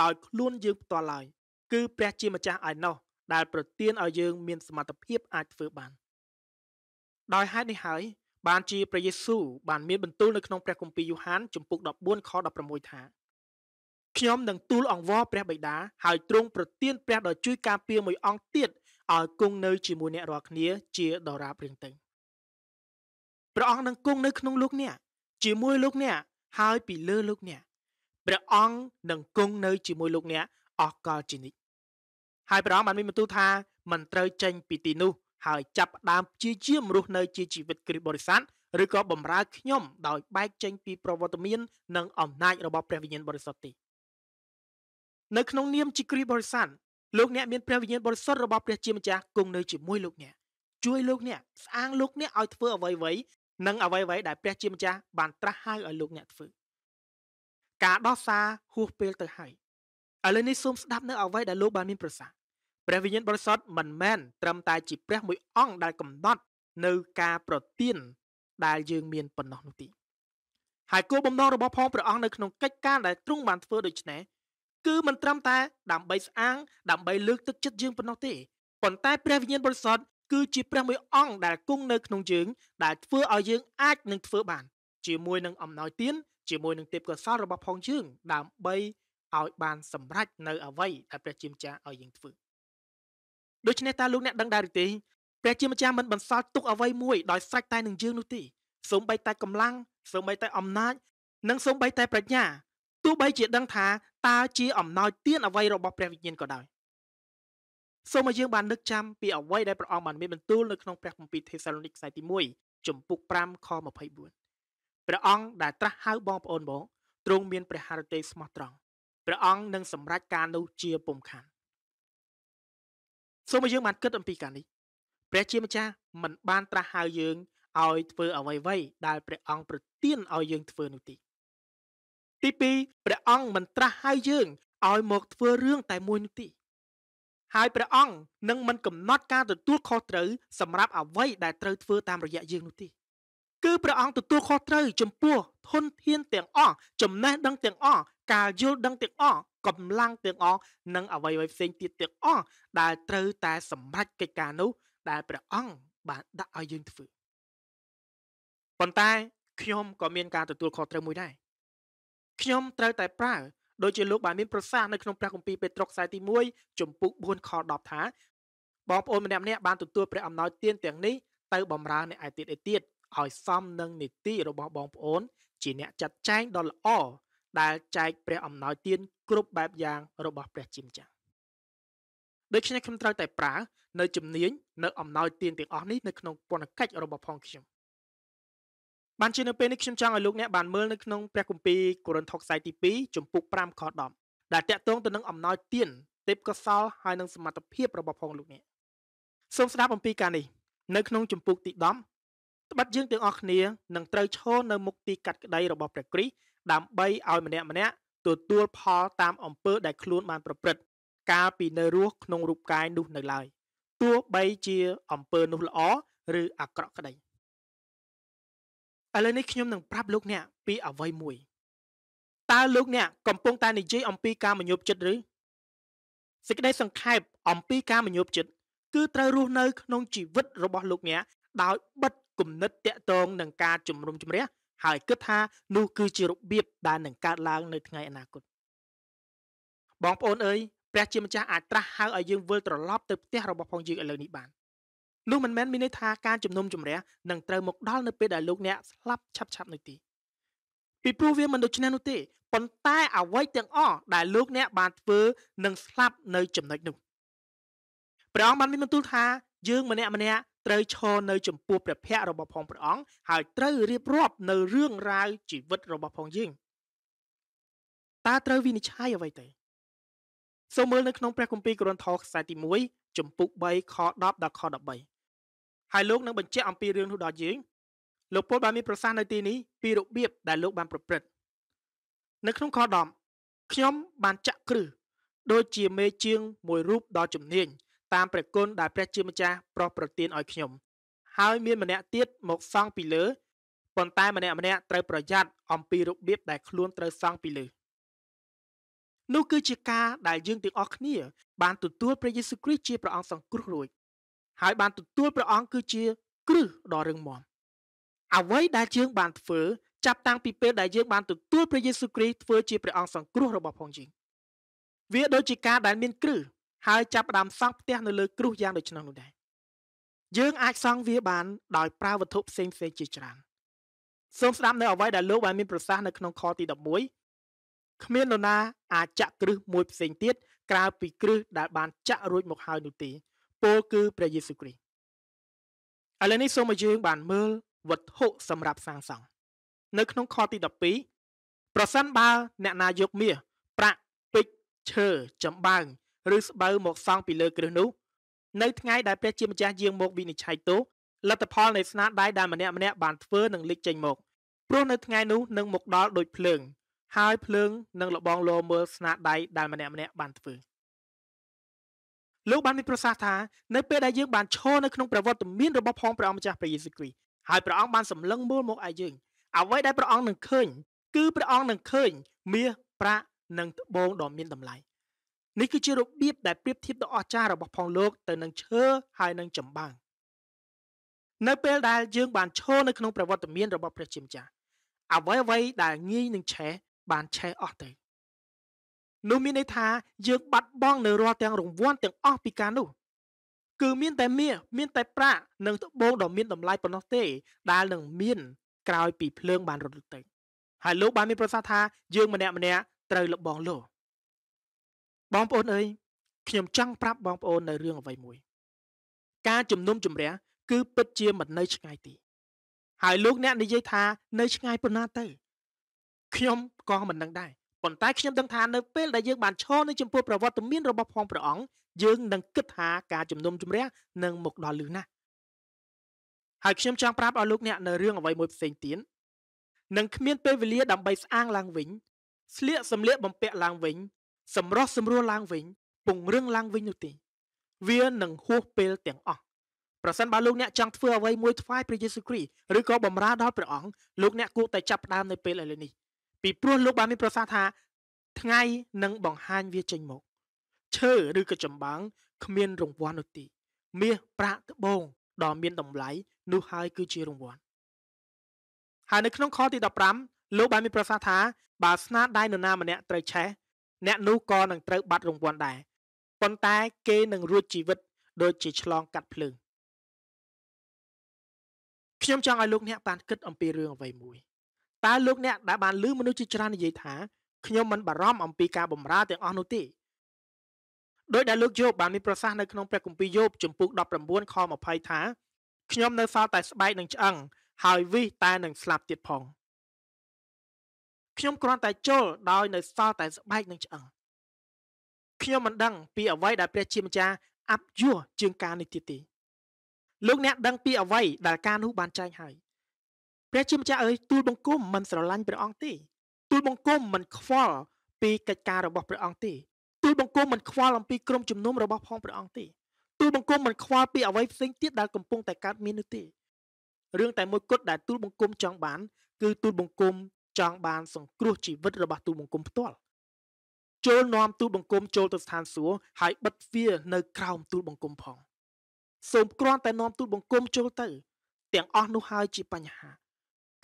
ដោយខ្លួនយើងផ្ទាល់ឡើយគឺព្រះជាម្ចាស់ឯណោះដែលប្រទានឲ្យយើងមានសមត្ថភាពអាចធ្វើបានដោយហេតុនេះហើយបានជាព្រះយេស៊ូវបានមានបន្ទូលនៅក្នុងព្រះគម្ពីរយ៉ូហានជំពូក14ខ16ថាខ្ញុំនឹងទូលអង្វរព្រះបិតាហើយទ្រង់ប្រទានព្រះដ៏ជួយការពារមួយអង្គទៀតឲ្យគង់នៅជាមួយអ្នករាល់គ្នាជាដរាបរៀងទៅព្រះអង្គនឹងគង់នៅក្នុងលោកអ្នកជាមួយលោកអ្នកហើយពីលើលោកអ្នកព្រះអង្គនឹងគង់នៅ ជាមួយលោកអ្នកអស់កលជានិច្ចហើយព្រះអង្គបានមានបន្ទូលថាមិនត្រូវចេញ ពីទីនោះហើយចាប់ដើមជាជាមរស់នៅជាជីវិតគ្រិស្តបរិស័ទឬក៏បំរើខ្ញុំដោយបែកចេញពីប្រវត្តិមាននិងអំណាចរបស់ព្រះវិញ្ញាណបរិសុទ្ធទីនៅក្នុងនាមជាគ្រីស្ទបរិស័ទលោកអ្នកមានព្រះវិញ្ញាណបរិសុទ្ធរបស់ព្រះជាម្ចាស់គង់នៅជាមួយលោកអ្នកជួយលោកអ្នកស្អាងលោកអ្នកឲ្យធ្វើអ្វីអ្វីនិងអ្វីអ្វីដែលព្រះជាម្ចាស់បានត្រាស់ហៅឲ្យលោកអ្នកធ្វើការដោះសារហួសពេលទៅហើយឥឡូវនេះសូមស្ដាប់នៅអ្វីដែលលោកបានមាន ប្រសាសន៍ព្រះវិញ្ញាណបរិសុទ្ធមិនមែនត្រឹមតែជាព្រះមួយអង្គដែលកំណត់ នៅការប្រទានដែលយើងមានប៉ុណ្ណោះនោះទេហើយគោលបំណងរបស់ផងព្រះអង្គនៅក្នុងកិច្ចការដែលទ្រង់បានធ្វើដូច្នេះគឺមិនត្រឹមតែដើម្បីស្អាងដើម្បីលើកទឹកចិត្តយើងប៉ុណ្ណោះទេប៉ុន្តែព្រះវិញ្ញាណបរិសុទ្ធគឺជាព្រះមួយអង្គដែលគង់នៅក្នុងយើងដែលធ្វើឲ្យយើងអាចនឹងធ្វើបានជាមួយនឹងអំណោយទានជាមួយនឹងទេពកោសលរបស់ផងយើងដើម្បីឲ្យបាន សម្រេចនៅអ្វីដែលព្រះជាម្ចាស់ឲ្យយើងធ្វើដូច្នេះតើលោកអ្នកដឹងដែរឬទេព្រះជាម្ចាស់មិនបន្សល់ទុកអ្វីមួយដោយស្រេចតែនឹងយើងនោះទេសូម្បីតែកម្លាំងសូម្បីតែអំណាចនិងសូម្បីតែប្រាជ្ញាោះបីជាដឹងថាតើជាអំណោយទានអ្វីរបស់ព្រះវិញ្ញាណក៏ដោយសូមឲ្យយើងបាននឹកចាំពីអ្វីដែលព្រះអង្គបានមានបន្ទូលនៅក្នុងព្រះគម្ពីរថេសាឡូនីកខ្សែទី1ជំពូក5ខ24ព្រះអង្គដែលត្រាស់ហៅបងប្អូនមកទ្រង់មានព្រះハរតេស្មោះត្រង់ព្រះអង្គនឹងសម្រេចការនោះជាពុំខានសូមឲ្យយើងបានគិតអំពីការនេះព្រះជាម្ចាស់មិនបានត្រាស់ហៅយើងឲ្យធ្វើអ្វីៗដែលព្រះអង្គប្រទានឲ្យយើងធ្វើនោះទេទី2ព្រះអង្គមិនត្រាស់ហៅយើងឲ្យមកធ្វើរឿងតែមួយនោះទេហើយព្រះអង្គនឹងមិនកំណត់ការទទួលខុសត្រូវសម្រាប់អ្វីដែលត្រូវធ្វើតាមរយៈយើងនោះទេគឺព្រះអង្គទទួលខុសត្រូវ ចំពោះធនធានទាំងអស់ចំណេះដឹងទាំងអស់ការយល់ដឹងទាំងអស់កម្លាំងទាំងអស់និងអ្វីៗផ្សេងទៀតទាំងអស់ដែលត្រូវ តែសម្រេចកិច្ចការនោះ ដែលព្រះអង្គបានដាក់ឲ្យយើងធ្វើប៉ុន្តែខ្ញុំក៏មានការទទួលខុសត្រូវមួយដែរខ្ញុំត្រូវតែប្រើដូចជាលោកបានមានប្រសាសន៍នៅក្នុងព្រះគម្ពីរពេត្រុសខ្សែទី1ចំពុក4ខ10ថាបងប្អូនម្នាក់ម្នាក់បានទទួលព្រះអំណោយទាន ទាំងនេះទៅបំរើអ្នកឯទៀតឯទៀតឲ្យសមនឹងនីតិរបស់បងប្អូន ជាអ្នកចាត់ចែងដ៏ល្អដែលចែកព្រះអំណោយទាន គ្រប់បែបយ៉ាង របស់ព្រះជាម្ចាស់ដូច្នេះខ្ញុំត្រូវតែប្រើនៅជំនាញនៅអំណោយទានទាំងអស់នេះនៅក្នុងពន្ធកិច្ចរបស់ផងខ្ញុំបានជានៅពេលនេះខ្ញុំចង់ឲ្យលោកអ្នកបានមើលនៅក្នុងព្រះគម្ពីរកូរិនថូសខ្សែទី2ជំពូក5ខ10ដែលតាក់ទងទៅនឹងអំណោយទានទេពកោសលហើយនឹងសមត្ថភាពរបស់ផងលោកអ្នកសូមស្ដាប់អំពីការនេះនៅក្នុងជំពូកទី10ត្បិតយើងទាំងអស់គ្នានឹងត្រូវឈរនៅមុខទីកាត់ក្តីរបស់ព្រះគ្រីស្ទដើម្បីឲ្យម្នាក់ម្នាក់ទទួលផលតាមអំពើ ដែលខ្លួនបានប្រព្រឹត្តកាលពីនៅរស់ក្នុងរូបកាយនោះ នៅឡើយទោះបីជា អំពើនោះល្អឬ អាក្រក់ក្តី។ឥឡូវនេះខ្ញុំនឹងប្រាប់លោកអ្នកពីអ្វីមួយតើលោកអ្នកកំពុងតែនិយាយអំពីការមញប់ចិត្តឬសេចក្តីសង្ខេបអំពីការមញប់ចិត្តគឺត្រូវរស់នៅក្នុងជីវិតរបស់លោកអ្នកដោយបិទគំនិតតាក់ទងនឹងការជំរុំជំរះហើយគិតថានោះគឺជារបៀបដែលនឹងកើតឡើងនៅថ្ងៃអនាគតបងប្អូនអើយព្រះជាម្ចាស់អាចត្រាស់ហៅឲ្យយើងវិលត្រឡប់ទៅផ្ទះរបស់ផងយើងឥឡូវនេះបាននោះមិនមែនមានន័យថាការជំនុំជម្រះនឹងត្រូវមកដល់នៅពេលដែលលោកអ្នកស្លាប់ឆាប់ឆាប់នោះទេពីព្រោះវាមិនដូច្នេះនោះទេប៉ុន្តែអ្វីទាំងអស់ដែលលោកអ្នកបានធ្វើនឹងស្លាប់នៅចំណុចនោះព្រះអង្គបានមានបន្ទូលថា យើងម្នាក់ម្នាក់ត្រូវឈរនៅ ចំពោះព្រះភ័ក្ត្ររបស់ផងព្រះអង្គហើយត្រូវរៀបរាប់ នៅរឿងរ៉ាវជីវិតរបស់ផងយើងតើត្រូវវិនិច្ឆ័យអ្វីទៅសូមមើលនៅក្នុងព្រះគម្ពីរកូរិនថូសខ្សែទី1ចំពុក3ខ10ដល់ខ13ហើយលោកនឹងបញ្ជាក់អំពីរឿងនោះដល់យើងលោកពលបានមានប្រសាសន៍នៅទីនេះពីរបៀបដែលលោកបានប្រព្រឹត្តនៅក្នុងខ10ខ្ញុំបានចាក់គ្រឹះដូចជាមេជាងមួយរូបដ៏ជំនាញតាមព្រះគុណដែលព្រះជាម្ចាស់ប្រោះប្រទានឲ្យខ្ញុំហើយមានម្នាក់ទៀតមកសង់ពីលើប៉ុន្តែម្នាក់ម្នាក់ត្រូវប្រយ័ត្នអំពីរបៀបដែលខ្លួនត្រូវសង់ពីលើ។នោះគឺជាការដែលយើងទាំងអស់គ្នា បានទទួលព្រះយេស៊ូវគ្រីស្ទជាព្រះអង្គសង្គ្រោះរួចហើយបានទទួលព្រះអង្គគឺជា គ្រឹះដ៏រឹងមាំអ្វីដែលយើងបាន ធ្វើចាប់តាំងពីពេលដែលយើងបានទទួលព្រះយេស៊ូវគ្រីស្ទធ្វើជាព្រះអង្គសង្គ្រោះរបស់ផងយើងវាដូចជាការដែលមាន គ្រឹះហើយចាប់ផ្ដើមសង់ផ្ទះនៅលើគ្រឹះយ៉ាងដូច្នោះនោះដែរយើងអាចសង់វាបានដោយប្រើវត្ថុផ្សេងៗជាច្រើនសូមស្ដាប់នៅអ្វីដែលលោកបានមានប្រសាសន៍នៅក្នុងខទី11គ្មាននរណាអាចចាក់គ្រឹះមួយផ្សេងទៀតក្រៅពីគ្រឹះដែលបានចាក់រួចមកហើយនោះទេពោលគឺព្រះយេស៊ូវគ្រីស្ទឥឡូវនេះសូមឲ្យយើងបានមើលវត្ថុសម្រាប់សាងសង់នៅក្នុងខទី12ប្រសិនបើអ្នកណាយកមាសប្រាក់ពេជ្រឈើចំបើងឬស្បូវមកសង់ពីលើគ្រឹះនោះ នៅថ្ងៃដែលព្រះជាម្ចាស់យាងមកវិនិច្ឆ័យទោសលទ្ធផលនៃស្នាដៃដែលម្នាក់ម្នាក់បានធ្វើនឹងលេចចេញមកព្រោះនៅថ្ងៃនោះនឹងមកដល់ដូចភ្លើងហើយភ្លើងនឹងលបងលោមើលស្នាដៃដែលម្នាក់ម្នាក់បានធ្វើលោកបានមានប្រសាសន៍ថានៅពេលដែលយើងបានឈរនៅក្នុងប្រវត្តិមានរបស់ផងព្រះអង្គម្ចាស់ព្រះយេស៊ូវគ្រីស្ទហើយព្រះអង្គបានសម្លឹងមើលមកឲ្យយើងអ្វីដែលព្រះអង្គនឹងឃើញគឺព្រះអង្គនឹងឃើញមាសប្រាក់និងត្បូងដ៏មានតម្លៃនេះគឺជារបៀបដែលប្រៀបធៀបដ៏អស្ចារ្យរបស់ផងលោកទៅនឹងឈើហើយនឹងចម្បាំងនៅពេលដែលយើងបានឈរនៅក្នុងប្រវត្តិមានរបស់ព្រះជាម្ចាស់អ្វីអ្វីដែលងាយនឹងឆេះបានឆេះអស់ទៅនោះមានន័យថា យើងបាត់បង់នៅរាល់ទាំងរង្វាន់ទាំងអស់ពីការនោះ គឺមានតែមាសមានតែប្រាក់និងត្បូងដ៏មាន តម្លៃប៉ុណ្ណោះទេដែលនឹងមានក្រោយពីភ្លើងបានរត់ទៅហើយលោកបានមានប្រសាសន៍ថាយើងម្នាក់ម្នាក់ត្រូវលបងលោបងប្អូនអើយខ្ញុំចង់ប្រាប់បងប្អូននៅរឿងអ្វីមួយ ការជំនុំជម្រះគឺពិតជាមិននៅ ឆ្ងាយទេហើយលោកអ្នកនិយាយថានៅឆ្ងាយប៉ុណ្ណាទៅខ្ញុំក៏មិនដឹងដែរប៉ុន្តែខ្ញុំដឹងថានៅពេលដែលយើងបានឈរនៅចំពោះប្រវត្តិមានរបស់ផងព្រះអង្គយើងនឹងគិតថាការជំនុំជម្រះនឹងមកដល់លឺណាស់ហើយខ្ញុំចង់ប្រាប់ឲ្យលោកអ្នកនៅរឿងអ្វីមួយផ្សេងទៀតនឹងគ្មានពេលវេលាដើម្បីស្អាងឡើងវិញ ស្លៀកសម្លៀកបំពាក់ឡើងវិញសម្រស់សម្រួលឡើងវិញពង្រឹងឡើងវិញនោះទេវានឹងហួសពេលទាំងអស់ប្រសិនបើលោកអ្នកចង់ធ្វើអ្វីមួយថ្វាយព្រះយេស៊ូវគ្រីស្ទឬក៏បម្រើដល់ព្រះអង្គលោកអ្នកគួរតែចាប់ផ្ដើមនៅពេលឥឡូវនេះពីព្រោះលោកបានមានប្រសាសន៍ថា ថ្ងៃនឹងបង្ហាញវាចេញមកឈើឬក៏ចំបាំងគ្មានរង្វាន់នោះទេមាសប្រាក់ត្បូងដ៏មានតម្លៃនោះហើយគឺជារង្វាន់ហើយនៅក្នុងខទី15លោកបានមានប្រសាសន៍ថាបើស្នាដៃនរណាម្នាក់ត្រូវឆេះអ្នកនោះក៏នឹងត្រូវបាត់រង្វាន់ដែរប៉ុន្តែគេនឹងរួចជីវិតដូចជាឆ្លងកាត់ភ្លើងខ្ញុំចង់ឲ្យលោកអ្នកបានគិតអំពីរឿងអ្វីមួយតើលោកអ្នកដែលបានឮមនុស្សជាច្រើននិយាយថាខ្ញុំមិនបារម្ភអំពីការបំរើទាំងអស់នោះទេដោយដែលលោកយោបបានមានប្រសាសន៍នៅក្នុងព្រះគម្ពីរយោបជំពូក19ខ20ថាខ្ញុំនៅសល់តែស្បែកនិងឆ្អឹងហើយវិសតែនឹងស្លាប់ទៀតផងខ្ញុំគ្រាន់តែជល់ដោយនៅសល់តែស្បែកនិងឆ្អឹងខ្ញុំមិនដឹងពីអ្វីដែលព្រះជាម្ចាស់អាប់យោជាងការនេះទៀតទេលោកអ្នកដឹងពីអ្វីដែលការនោះបានចែងហើយព្រះជាម្ចាស់អើយទូលបង្គំមិនស្រឡាញ់ព្រះអង្គទេទូលបង្គំមិនខ្វល់ពីកិច្ចការរបស់ព្រះអង្គទេទូលបង្គំមិនខ្វល់អំពីក្រុមជំនុំរបស់ផងព្រះអង្គទេទូលបង្គំមិនខ្វល់ពីអ្វីផ្សេងទៀតដែលកំពុងតែកើតមាននោះទេរឿងតែមួយគត់ដែលទូលបង្គំចង់បាន គឺទូលបង្គំចង់បានសង្គ្រោះជីវិតរបស់ទូលបង្គំផ្ទាល់ចូលនាំទូលបង្គំចូលទៅស្ថានសួគ៌ហើយបិទទ្វារនៅក្រោមទូលបង្គំផងសូមគ្រាន់តែនាំទូលបង្គំចូលទៅទាំងអស់នោះហើយជាបញ្ហា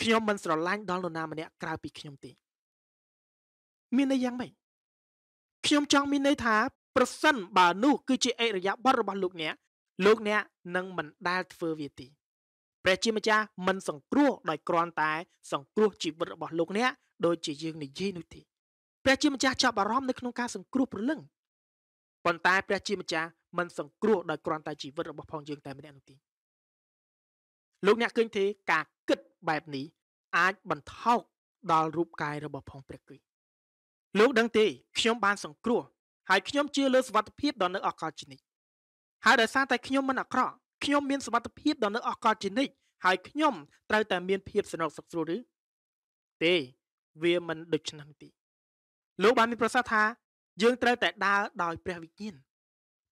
ខ្ញុំមិនស្រឡាញ់ដល់នរណាម្នាក់ក្រៅពីខ្ញុំទេមានន័យយ៉ាងម៉េចខ្ញុំចង់មានន័យថា ប្រសិនបើនោះគឺជាអិរិយាបថរបស់លោកអ្នកលោកអ្នកនឹងមិនដែលធ្វើវាទេព្រះជាម្ចាស់មិនសង្គ្រោះដោយគ្រាន់តែ សង្គ្រោះជីវិតរបស់លោកអ្នកដូចជាយើងនិយាយនោះទេព្រះជាម្ចាស់ចាប់អារម្មណ៍នៅក្នុងការសង្គ្រោះព្រលឹងប៉ុន្តែព្រះជាម្ចាស់មិនសង្គ្រោះដោយគ្រាន់តែជីវិតរបស់ផងយើងតែម្នាក់នោះទេលោកអ្នកឃើញទេការបែបនេះអាចបន្ថោកដល់រូបកាយរបស់ផងព្រះគ្រីស្ទលោកដឹងទេខ្ញុំបានសង្គ្រោះហើយខ្ញុំជឿលើសវត្ថភាពដល់នៅអកលជានិច្ចហើយដោយសារតែខ្ញុំមិនអាក្រក់ខ្ញុំមានសវត្ថភាពដល់នៅអកលជានិច្ចហើយខ្ញុំត្រូវតែមានភាពសំណុកសុខស្រួលឬទេវាមិនដូច្នោះទេលោកបានមានប្រសាសន៍ថាយើងត្រូវតែដើរដោយព្រះវិញ្ញាណ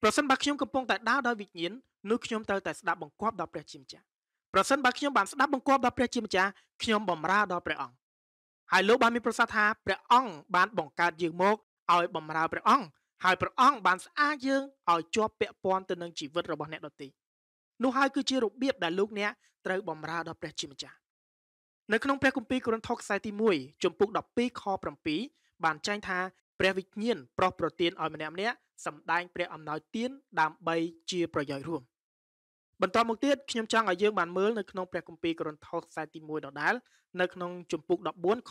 ប្រសិនបើខ្ញុំកំពុងតែដើរដោយវិញ្ញាណនោះខ្ញុំត្រូវតែស្ដាប់បង្គាប់ដល់ព្រះជាម្ចាស់ប្រសិនបើខ្ញុំបានស្ដាប់បង្គាប់ដល់ព្រះជាម្ចាស់ខ្ញុំបម្រើដល់ព្រះអង្គហើយលោកបានមានប្រសាសន៍ថាព្រះអង្គបានបង្កើតយើងមកឲ្យបម្រើព្រះអង្គហើយព្រះអង្គបានស្អាតយើងឲ្យជាប់ពាក់ព័ន្ធទៅនឹងជីវិតរបស់អ្នកដទៃនោះហើយគឺជារបៀបដែលលោកអ្នកត្រូវបម្រើដល់ព្រះជាម្ចាស់នៅក្នុងព្រះគម្ពីរកូរិនថូសខ្សែទី1ជំពូក12ខ7បានចែងថាព្រះវិញ្ញាណប្រោះប្រទានឲ្យម្នាក់ម្នាក់សម្ដែងព្រះអំណោយទានដើម្បីជាប្រយោជន៍រួមបន្តមកទៀតខ្ញុំចង់ឲ្យយើងបានមើលនៅក្នុងព្រះគម្ពីរកូរិនថូសខ្សែទី1ដដែលនៅក្នុងជំពូក14ខ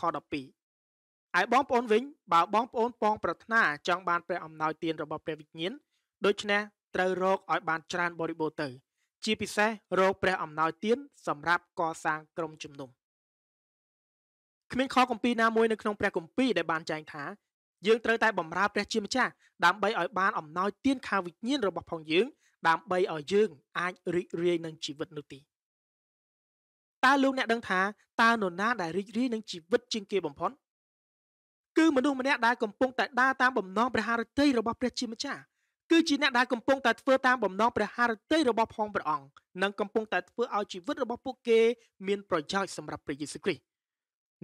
12ឯបងប្អូនវិញបើបងប្អូនពងប្រាថ្នាចង់បានព្រះអំណោយទានរបស់ព្រះវិញ្ញាណដូច្នេះត្រូវរកឲ្យបានច្រើនបរិបូរទៅជាពិសេសរកព្រះអំណោយទានសម្រាប់កសាងក្រុមជំនុំគ្មានខគម្ពីរណាមួយនៅក្នុងព្រះគម្ពីរដែលបានចែងថាយើងត្រូវតែបម្រើព្រះជាម្ចាស់ដើម្បីឲ្យបានអំណោយទានខាងវិញ្ញាណរបស់ផងយើងដើម្បីឲ្យយើងអាចរីករាយនឹងជីវិតនោះទីតើលោកអ្នកដឹងថាតើនរណា ដែលរីករាយនឹងជីវិតជាងគេបំផុតគឺមនុស្សម្នាក់ដែលកំពុងតែដើរតាមបំណងព្រះハរតីរបស់ព្រះជាម្ចាស់គឺជាអ្នកដែលកំពុងតែធ្វើតាមបំណងព្រះハរតីរបស់ផងព្រះអង្គនិងកំពុងតែធ្វើឲ្យជីវិតរបស់ពួកគេ មានប្រយោជន៍សម្រាប់ព្រះយេស៊ូវគ្រីស្ទ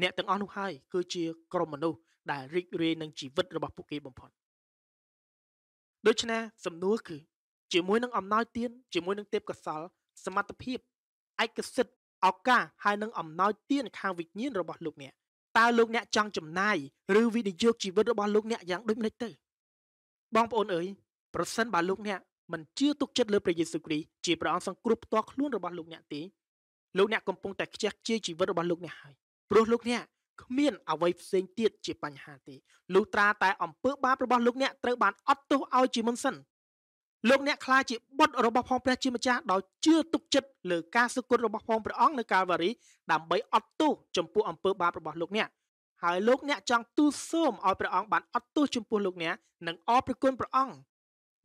អ្នកទាំងអស់នោះហើយគឺជាក្រុមមនុស្សដែលរីករាយនឹងជីវិតរបស់ពួកគេបំផុតដូច្នេះសំណួរគឺជាមួយនឹងអំណោយទានជាមួយនឹងទេពកសល សមត្ថភាពឯកសិទ្ធិឱកាសហើយនឹងអំណោយទាន ខាងវិញ្ញាណរបស់លោកអ្នកតើលោកអ្នកចង់ចំណាយឬវិនិយោគជីវិតរបស់លោកអ្នកយ៉ាងដូចម្តេចទៅបងប្អូនអើយប្រសិនបើលោកអ្នកមិនជឿទុកចិត្តលើព្រះយេស៊ូវគ្រីស្ទជាព្រះអង្គសង្គ្រោះផ្ទាល់ខ្លួនរបស់លោកអ្នកទេលោកអ្នកកំពុងតែខ្ជះខ្ជាយជីវិតរបស់លោកអ្នកហើយព្រោះលោកអ្នកគ្មានអ្វីផ្សេងទៀតជាបញ្ហាទេលុះត្រាតែអំពើបាបរបស់លោកអ្នកត្រូវបានអត់ទោសឲ្យជាមុនសិនលោកអ្នកខ្លាជាបុត្ររបស់ផងព្រះជាម្ចាស់ដោយជឿទុកចិត្តលើការសុគតរបស់ផងព្រះអង្គនៅកាលវ៉ារីដើម្បីអត់ទោសចំពោះអំពើបាបរបស់លោកអ្នកហើយលោកអ្នកចង់ទូលសូមឲ្យព្រះអង្គបានអត់ទោសចំពោះលោកអ្នកនិងអរព្រគុណព្រះអង្គ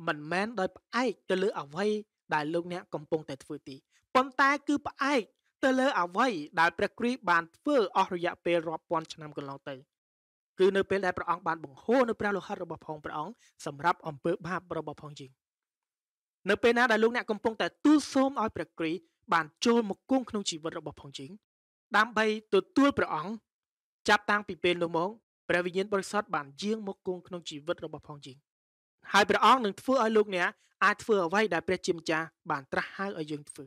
មិនមែនដោយផ្អែកទៅលើអ្វីដែលលោកអ្នកកំពុងតែធ្វើទីប៉ុន្តែគឺផ្អែកទៅលើអ្វីដែលព្រះគ្រីស្ទបានធ្វើអស់រយៈពេលរាប់ពាន់ឆ្នាំកន្លងទៅគឺនៅពេលដែលព្រះអង្គបានបង្ហូរនៅព្រះលោហិតរបស់ផងព្រះអង្គសម្រាប់អំពើបាបរបស់ផងយើងនៅពេលណាដែលលោកអ្នកកំពុងតែទូលសូមឲ្យព្រះគ្រីស្ទបានចូលមកគង់ក្នុងជីវិតរបស់ផងជីងដើម្បីទទួលព្រះអង្គចាប់តាំងពីពេលនោះមកព្រះវិញ្ញាណបរិសុទ្ធបានយាងមកគង់ក្នុងជីវិតរបស់ផងជីងហើយព្រះអង្គនឹងធ្វើឲ្យលោកអ្នកអាចធ្វើអ្វីដែលព្រះជាម្ចាស់បានត្រាស់ហៅឲ្យយើងធ្វើ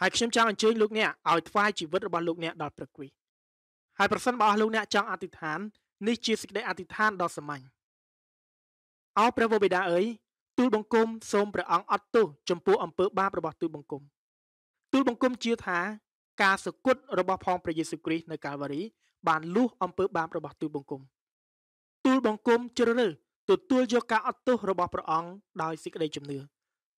ហើយខ្ញុំចង់អញ្ជើញលោកអ្នកឲ្យថ្វាយជីវិតរបស់លោកអ្នកដល់ព្រះគ្រីស្ទហើយប្រសិនបើអស់លោកអ្នកចង់អធិដ្ឋាននេះជាសេចក្តីអធិដ្ឋានដ៏សាមញ្ញអោព្រះវរបិតាអើយទូលបង្គំសូមព្រះអង្គអត់ទោសចំពោះអំពើបាបរបស់ទូលបង្គំ ទូលបង្គំជឿថាការសគត់របស់ផងព្រះយេស៊ូវគ្រីស្ទនៅកាល់វ៉ារីបានលុះអំពើបាបរបស់ទូលបង្គំទូលបង្គំជ្រើសរើសទទួលយកការអត់ទោសរបស់ព្រះអង្គដោយសេចក្តីជំនឿ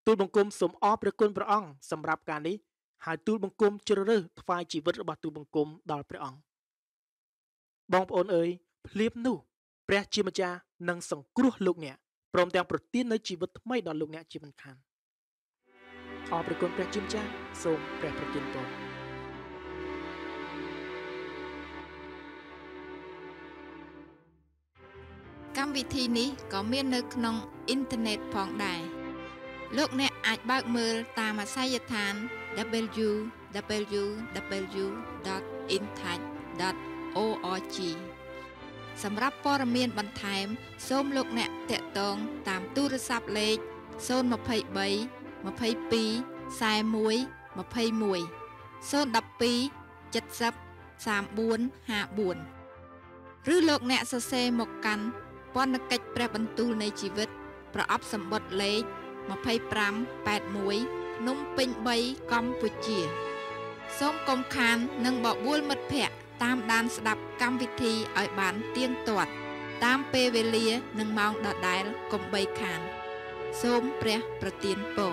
ទូលបង្គំសូមអរព្រះគុណព្រះអង្គសម្រាប់ការនេះហើយទូលបង្គំជ្រើសរើសថ្វាយជីវិតរបស់ទូលបង្គំដល់ព្រះអង្គបងប្អូនអើយភ្លាមនោះព្រះជាម្ចាស់នឹងសង្គ្រោះលោកអ្នកព្រមទាំងប្រទាននូវជីវិតថ្មីដល់លោកអ្នកជាមិនខានអរព្រគុណព្រះជាម្ចាស់សូមព្រះប្រទានពរកម្មវិធីនេះក៏មាន នៅ ក្នុងអ៊ីនធឺណិតផងដែរលោកអ្នកអាចបើកមើល តាមអាសយដ្ឋាន www.inthack.org សម្រាប់ព័ត៌មានបន្ថែម សូមលោកអ្នកតាក់ទងតាមទូរស័ព្ទលេខ023 22 41 21 012 70 3454ឬលោកអ្នកសរសេរមកកាន់ពន្ធកិច្ចព្រះបន្ទូលនៃជីវិត ប្រអប់សម្បត្តិលេខ2581ភ្នំពេញ3កម្ពុជា សូមកុំខាន និងបបួលមិត្តភ័ក្តិតាមដានស្ដាប់កម្មវិធីឲ្យបានទៀងទាត់ តាមពេលវេលា និងម៉ោងដដែលកុំបីខាន សូមព្រះប្រទានពរ